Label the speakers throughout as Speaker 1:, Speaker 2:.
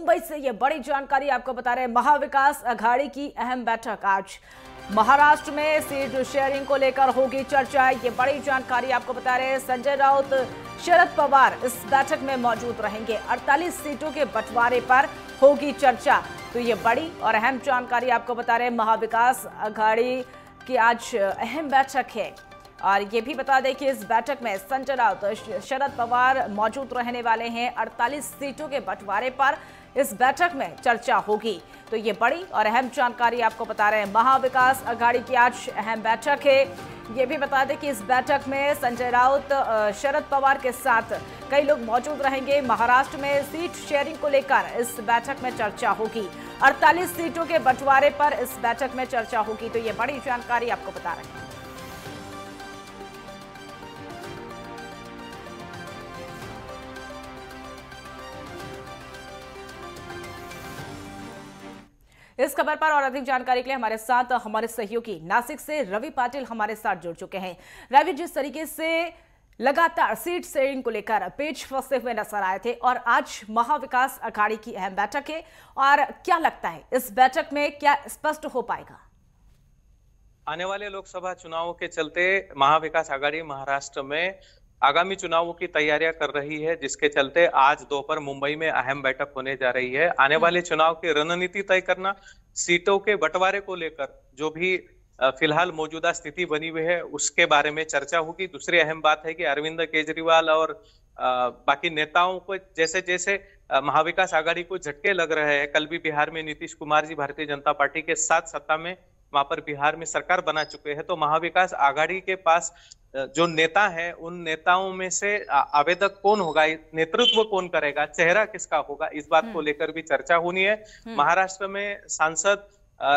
Speaker 1: मुंबई से ये बड़ी जानकारी आपको बता रहे हैं महाविकास अघाड़ी की अहम बैठक आज महाराष्ट्र में सीट शेयरिंग को लेकर होगी चर्चा ये बड़ी जानकारी आपको बता रहे हैं संजय राउत शरद पवार इस बैठक में मौजूद रहेंगे 48 सीटों के बंटवारे पर होगी चर्चा तो ये बड़ी और अहम जानकारी आपको बता रहे हैं महाविकास अघाड़ी की आज अहम बैठक है और ये भी बता दें कि इस बैठक में संजय राउत शरद पवार मौजूद रहने वाले हैं 48 सीटों के बंटवारे पर इस बैठक में चर्चा होगी तो ये बड़ी और अहम जानकारी आपको बता रहे हैं महाविकास अघाड़ी की आज अहम बैठक है ये भी बता दें कि इस बैठक में संजय राउत शरद पवार के साथ कई लोग मौजूद रहेंगे महाराष्ट्र में सीट शेयरिंग को लेकर इस बैठक में चर्चा होगी 48 सीटों के बंटवारे पर इस बैठक में चर्चा होगी तो ये बड़ी जानकारी आपको बता रहे हैं इस खबर पर और अधिक जानकारी के लिए हमारे साथ हमारे सहयोगी नासिक से रवि पाटिल हमारे साथ जुड़ चुके हैं रवि जिस तरीके से लगातार सीट शेयरिंग को लेकर पेच फंसते हुए नजर आए थे और आज महाविकास अघाड़ी की अहम बैठक है और क्या लगता है इस बैठक में क्या स्पष्ट हो पाएगा
Speaker 2: आने वाले लोकसभा चुनावों के चलते महाविकास आघाड़ी महाराष्ट्र में आगामी चुनावों की तैयारियां कर रही है जिसके चलते आज दोपहर मुंबई में अहम बैठक होने जा रही है आने वाले हम्म। चुनाव की रणनीति तय करना सीटों के बंटवारे को लेकर जो भी फिलहाल मौजूदा स्थिति बनी हुई है उसके बारे में चर्चा होगी दूसरी अहम बात है कि अरविंद केजरीवाल और बाकी नेताओं को जैसे जैसे महाविकास आघाड़ी को झटके लग रहे हैं कल भी बिहार में नीतीश कुमार जी भारतीय जनता पार्टी के साथ सत्ता में वहां पर बिहार में सरकार बना चुके हैं तो महाविकास आघाड़ी के पास जो नेता है उन नेताओं में से आवेदक कौन होगा नेतृत्व कौन करेगा चेहरा किसका होगा इस बात को हम्म। लेकर भी चर्चा होनी है हम्म। महाराष्ट्र में सांसद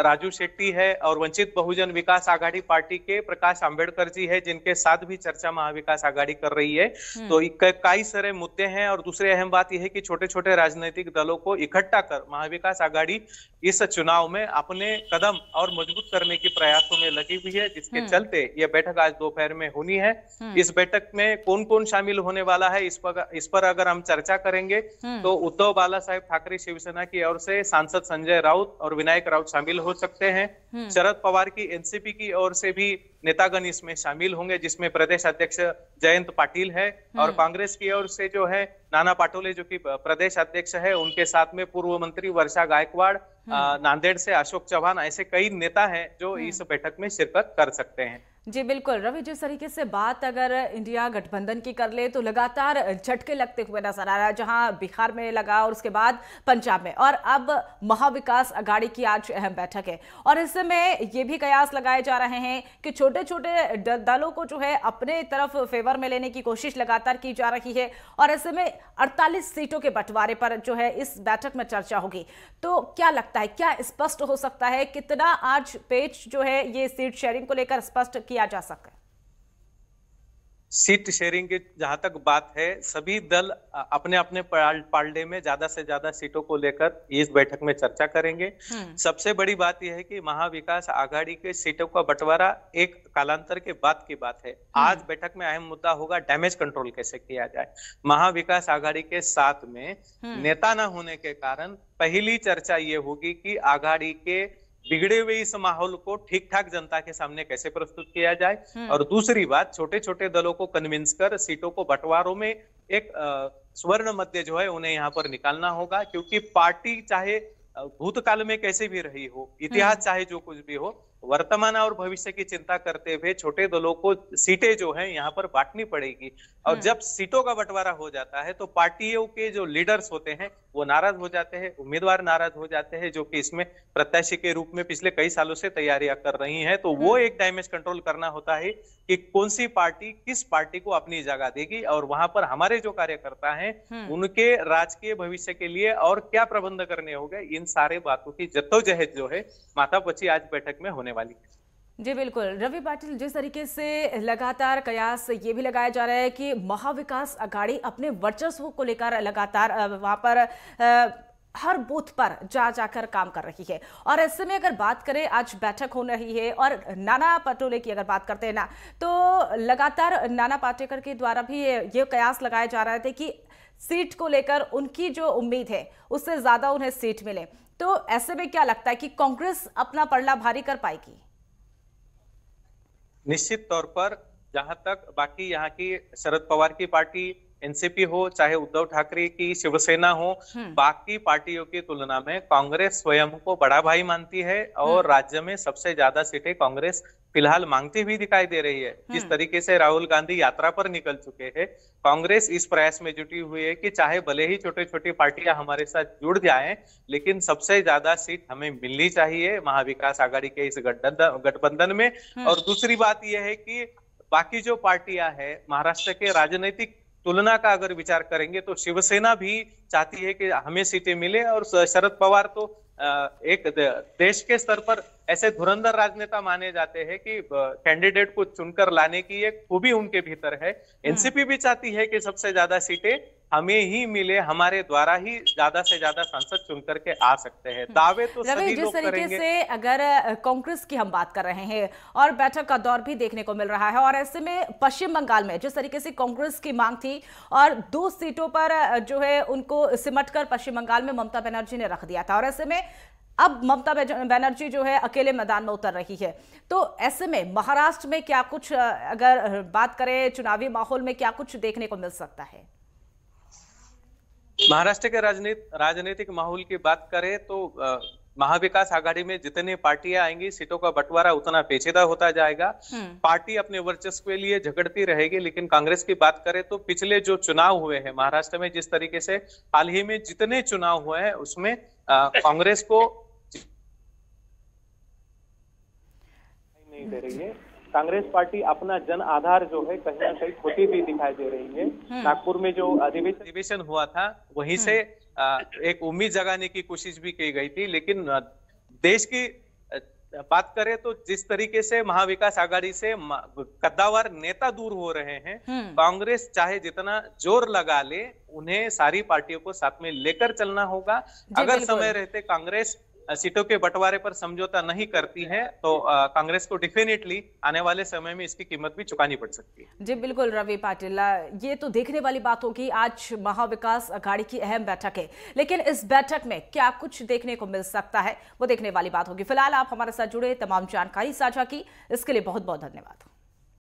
Speaker 2: राजू शेट्टी है और वंचित बहुजन विकास आघाड़ी पार्टी के प्रकाश आंबेडकर जी है जिनके साथ भी चर्चा महाविकास आघाड़ी कर रही है हम्म। तो कई सारे मुद्दे हैं और दूसरी अहम बात यह है कि छोटे छोटे राजनीतिक दलों को इकट्ठा कर महाविकास आघाड़ी इस चुनाव में अपने कदम और मजबूत करने के प्रयासों में लगी हुई है जिसके हम्म। चलते यह बैठक आज दोपहर में होनी है हम्म। इस बैठक में कौन कौन शामिल होने वाला है इस पर इस पर अगर हम चर्चा करेंगे हम्म। तो उद्धव बाला साहेब ठाकरे शिवसेना की ओर से सांसद संजय राउत और विनायक राउत शामिल हो सकते हैं शरद पवार की एनसीपी की ओर से भी नेतागण इसमें शामिल होंगे जिसमें प्रदेश अध्यक्ष जयंत पाटिल है और कांग्रेस की ओर से जो है नाना पाटोले जो कि प्रदेश अध्यक्ष है उनके साथ में पूर्व मंत्री वर्षा गायकवाड़ हम्म। नांदेड़ से अशोक चौहान ऐसे कई नेता हैं जो हम्म। इस बैठक में शिरकत कर सकते हैं
Speaker 1: जी बिल्कुल रवि जिस तरीके से बात अगर इंडिया गठबंधन की कर ले तो लगातार झटके लगते हुए नजर आ रहा है जहां बिहार में लगा और उसके बाद पंजाब में और अब महाविकास अघाड़ी की आज अहम बैठक है और समय ये भी कयास लगाए जा रहे हैं कि छोटे छोटे दलों को जो है अपने तरफ फेवर में लेने की कोशिश लगातार की जा रही है और ऐसे में अड़तालीस सीटों के बंटवारे पर जो है इस बैठक में चर्चा होगी तो क्या लगता है क्या स्पष्ट हो सकता है कितना आज पेज जो है ये सीट शेयरिंग को लेकर स्पष्ट किया किया जा सके
Speaker 2: सीट शेयरिंग की जहां तक बात है सभी दल अपने अपने पार्टे में ज्यादा से ज्यादा सीटों को लेकर इस बैठक में चर्चा करेंगे हम्म। सबसे बड़ी बात यह है कि महाविकास आघाड़ी के सीटों का बंटवारा एक कालांतर के बाद की बात है हम्म। आज बैठक में अहम मुद्दा होगा डैमेज कंट्रोल कैसे किया जाए महाविकास आघाड़ी के साथ में हम्म। नेता न होने के कारण पहली चर्चा ये होगी कि आघाड़ी के बिगड़े हुए इस माहौल को ठीक ठाक जनता के सामने कैसे प्रस्तुत किया जाए हम्म। और दूसरी बात छोटे छोटे दलों को कन्विंस कर सीटों को बंटवारों में एक स्वर्ण मध्य जो है उन्हें यहाँ पर निकालना होगा क्योंकि पार्टी चाहे भूतकाल में कैसे भी रही हो इतिहास हम्म। चाहे जो कुछ भी हो वर्तमान और भविष्य की चिंता करते हुए छोटे दलों को सीटें जो हैं यहाँ पर बांटनी पड़ेगी और हम्म। जब सीटों का बंटवारा हो जाता है तो पार्टियों के जो लीडर्स होते हैं वो नाराज हो जाते हैं उम्मीदवार नाराज हो जाते हैं जो कि इसमें प्रत्याशी के रूप में पिछले कई सालों से तैयारियां कर रही हैं तो वो हम्म। एक डैमेज कंट्रोल करना होता है कि कौन सी पार्टी किस पार्टी को अपनी जगह देगी और वहां पर हमारे जो कार्यकर्ता हैं हम्म। उनके राजकीय भविष्य के लिए और क्या प्रबंध करने होंगे इन सारे बातों की जद्दोजहद जो है माता पची आज बैठक में होने वाली है
Speaker 1: जी बिल्कुल रवि पाटिल जिस तरीके से लगातार कयास ये भी लगाया जा रहा है कि महाविकास अघाड़ी अपने वर्चस्व को लेकर लगातार वहां पर हर बूथ पर जा जाकर काम कर रही है और ऐसे में अगर बात करें आज बैठक हो रही है और नाना पटोले की अगर बात करते हैं ना तो लगातार नाना पाटेकर के द्वारा भी ये कयास लगाया जा रहे थे कि सीट को लेकर उनकी जो उम्मीद है उससे ज़्यादा उन्हें सीट मिले तो ऐसे में क्या लगता है कि कांग्रेस अपना पड़ला भारी कर पाएगी
Speaker 2: निश्चित तौर पर जहां तक बाकी यहाँ की शरद पवार की पार्टी एनसीपी हो चाहे उद्धव ठाकरे की शिवसेना हो हम्म। बाकी पार्टियों की तुलना में कांग्रेस स्वयं को बड़ा भाई मानती है और हम्म। राज्य में सबसे ज्यादा सीटें कांग्रेस फिलहाल मांगती हुई दिखाई दे रही है जिस हम्म। तरीके से राहुल गांधी यात्रा पर निकल चुके हैं कांग्रेस इस प्रयास में जुटी हुई है कि चाहे भले ही छोटे छोटी पार्टियां हमारे साथ जुड़ जाएं लेकिन सबसे ज्यादा सीट हमें मिलनी चाहिए महाविकास आघाड़ी के इस गठबंधन में और दूसरी बात यह है कि बाकी जो पार्टियां है महाराष्ट्र के राजनीतिक तुलना का अगर विचार करेंगे तो शिवसेना भी चाहती है कि हमें सीटें मिले और शरद पवार तो एक देश के स्तर पर ऐसे धुरंधर राजनेता माने जाते हैं कि कैंडिडेट को चुनकर लाने की एक खूबी उनके भीतर है हम्म। एनसीपी भी चाहती है कि सबसे ज्यादा सीटें हमें ही मिले हमारे द्वारा ही ज्यादा से ज्यादा सांसद चुन करके आ सकते हैं हम्म। दावे तो सभी जिस तरीके से
Speaker 1: अगर कांग्रेस की हम बात कर रहे हैं और बैठक का दौर भी देखने को मिल रहा है और ऐसे में पश्चिम बंगाल में जिस तरीके से कांग्रेस की मांग थी और दो सीटों पर जो है उनको सिमट कर पश्चिम बंगाल में ममता बनर्जी ने रख दिया था और ऐसे में अब ममता बनर्जी जो है अकेले मैदान में उतर रही है तो ऐसे में महाराष्ट्र में क्या कुछ अगर बात करें चुनावी माहौल में क्या कुछ देखने को मिल सकता है
Speaker 2: महाराष्ट्र के राजनीत राजनीतिक माहौल की बात करें तो महाविकास आघाड़ी में जितनी पार्टियां आएंगी सीटों का बंटवारा उतना पेचीदा होता जाएगा हम्म। पार्टी अपने वर्चस्व के लिए झगड़ती रहेगी लेकिन कांग्रेस की बात करें तो पिछले जो चुनाव हुए हैं महाराष्ट्र में जिस तरीके से हाल ही में जितने चुनाव हुए हैं उसमें कांग्रेस को नहीं दे रही है कांग्रेस पार्टी अपना जन आधार जो है कहीं ना कहीं खोती भी दिखाई दे रही है हम्म। नागपुर में जो अधिवेशन हुआ था वहीं से हम्म। एक उम्मीद जगाने की कोशिश भी की गई थी लेकिन देश की बात करें तो जिस तरीके से महाविकास आघाड़ी से कद्दावर नेता दूर हो रहे हैं हम्म। कांग्रेस चाहे जितना जोर लगा ले उन्हें सारी पार्टियों को साथ में लेकर चलना होगा अगर समय रहते कांग्रेस सीटों के बंटवारे पर समझौता नहीं करती है तो कांग्रेस को डेफिनेटली आने वाले समय में इसकी कीमत भी चुकानी पड़ सकती
Speaker 1: है जी बिल्कुल रवि पाटिल ये तो देखने वाली बात होगी आज महाविकास अघाड़ी की अहम बैठक है लेकिन इस बैठक में क्या कुछ देखने को मिल सकता है वो देखने वाली बात होगी फिलहाल आप हमारे साथ जुड़े तमाम जानकारी साझा की इसके लिए बहुत बहुत धन्यवाद